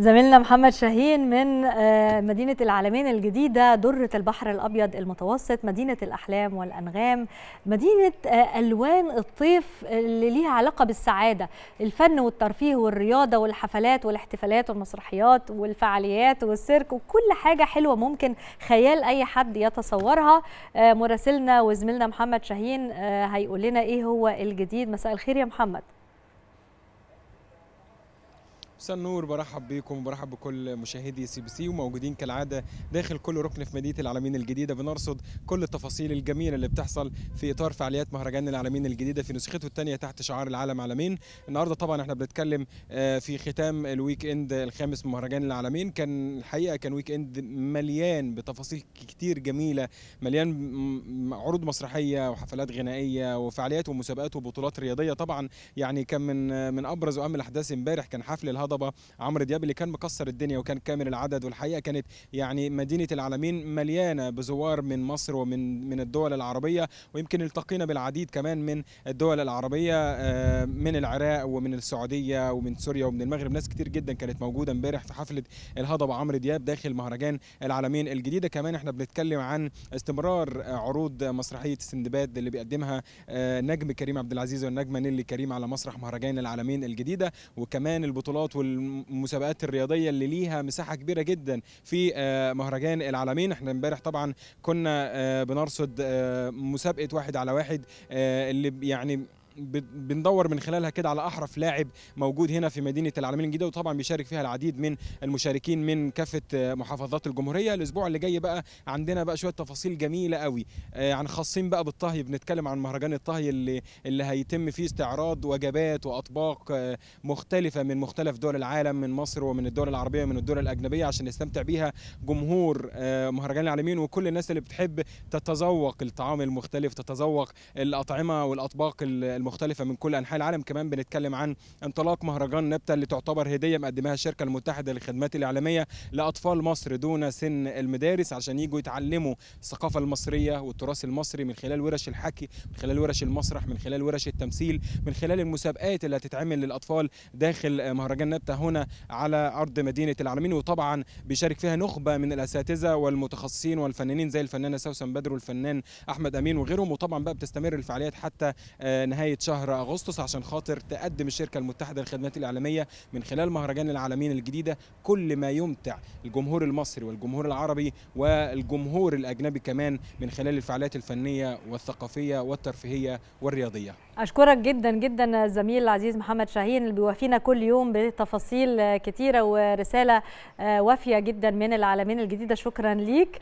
زميلنا محمد شاهين من آه، مدينة العالمين الجديدة درة البحر الأبيض المتوسط مدينة الأحلام والأنغام مدينة آه، ألوان الطيف اللي ليها علاقة بالسعادة الفن والترفيه والرياضة والحفلات والاحتفالات والمسرحيات والفعاليات والسيرك وكل حاجة حلوة ممكن خيال أي حد يتصورها آه، مراسلنا وزميلنا محمد شاهين هيقول لنا إيه هو الجديد مساء الخير يا محمد مساء النور برحب بيكم وبرحب بكل مشاهدي سي بي سي وموجودين كالعاده داخل كل ركن في مدينه العالمين الجديده بنرصد كل التفاصيل الجميله اللي بتحصل في اطار فعاليات مهرجان العالمين الجديده في نسخته الثانيه تحت شعار العالم عالمين النهارده طبعا احنا بنتكلم آه، في ختام الويك اند الخامس من مهرجان العالمين كان الحقيقه كان ويك اند مليان بتفاصيل كتير جميله مليان عروض مسرحيه وحفلات غنائيه وفعاليات ومسابقات وبطولات رياضيه طبعا يعني كان من آه، من ابرز واهم الاحداث امبارح كان حفل الهضبه عمرو دياب اللي كان مكسر الدنيا وكان كامل العدد والحقيقه كانت يعني مدينه العالمين مليانه بزوار من مصر ومن من الدول العربيه ويمكن التقينا بالعديد كمان من الدول العربيه آه، من العراق ومن السعوديه ومن سوريا ومن المغرب ناس كتير جدا كانت موجوده امبارح في حفله الهضبه عمرو دياب داخل مهرجان العالمين الجديده كمان احنا بنتكلم عن استمرار آه، عروض مسرحيه السندباد اللي بيقدمها آه، نجم كريم عبد العزيز والنجمه نيلي كريم على مسرح مهرجان العالمين الجديده وكمان البطولات والمسابقات الرياضيه اللي ليها مساحه كبيره جدا في آه، مهرجان العالمين احنا امبارح طبعا كنا آه، بنرصد آه، مسابقه واحد على واحد اللي يعني بندور من خلالها كده على احرف لاعب موجود هنا في مدينه العالمين الجديده وطبعا بيشارك فيها العديد من المشاركين من كافه محافظات الجمهوريه الاسبوع اللي جاي بقى عندنا بقى شويه تفاصيل جميله قوي آه، عن خاصين بقى بالطهي بنتكلم عن مهرجان الطهي اللي اللي هيتم فيه استعراض وجبات واطباق آه، مختلفه من مختلف دول العالم من مصر ومن الدول العربيه ومن الدول الاجنبيه عشان يستمتع بيها جمهور آه، مهرجان العالمين وكل الناس اللي بتحب تتذوق الطعام المختلف تتذوق الاطعمه والاطباق الم مختلفه من كل انحاء العالم كمان بنتكلم عن انطلاق مهرجان نبته اللي تعتبر هديه مقدمها الشركه المتحده للخدمات الاعلاميه لاطفال مصر دون سن المدارس عشان يجوا يتعلموا الثقافه المصريه والتراث المصري من خلال ورش الحكي من خلال ورش المسرح من خلال ورش التمثيل من خلال المسابقات اللي هتتعمل للاطفال داخل مهرجان نبته هنا على ارض مدينه العالمين وطبعا بيشارك فيها نخبه من الاساتذه والمتخصصين والفنانين زي الفنانه سوسن بدر والفنان احمد امين وغيرهم وطبعا بقى بتستمر الفعاليات حتى آه، نهايه شهر اغسطس عشان خاطر تقدم الشركه المتحده للخدمات الاعلاميه من خلال مهرجان العالمين الجديده كل ما يمتع الجمهور المصري والجمهور العربي والجمهور الاجنبي كمان من خلال الفعاليات الفنيه والثقافيه والترفيهيه والرياضيه. اشكرك جدا جدا زميل العزيز محمد شاهين اللي بيوافينا كل يوم بتفاصيل كثيره ورساله آه، وافيه جدا من العالمين الجديده شكرا ليك.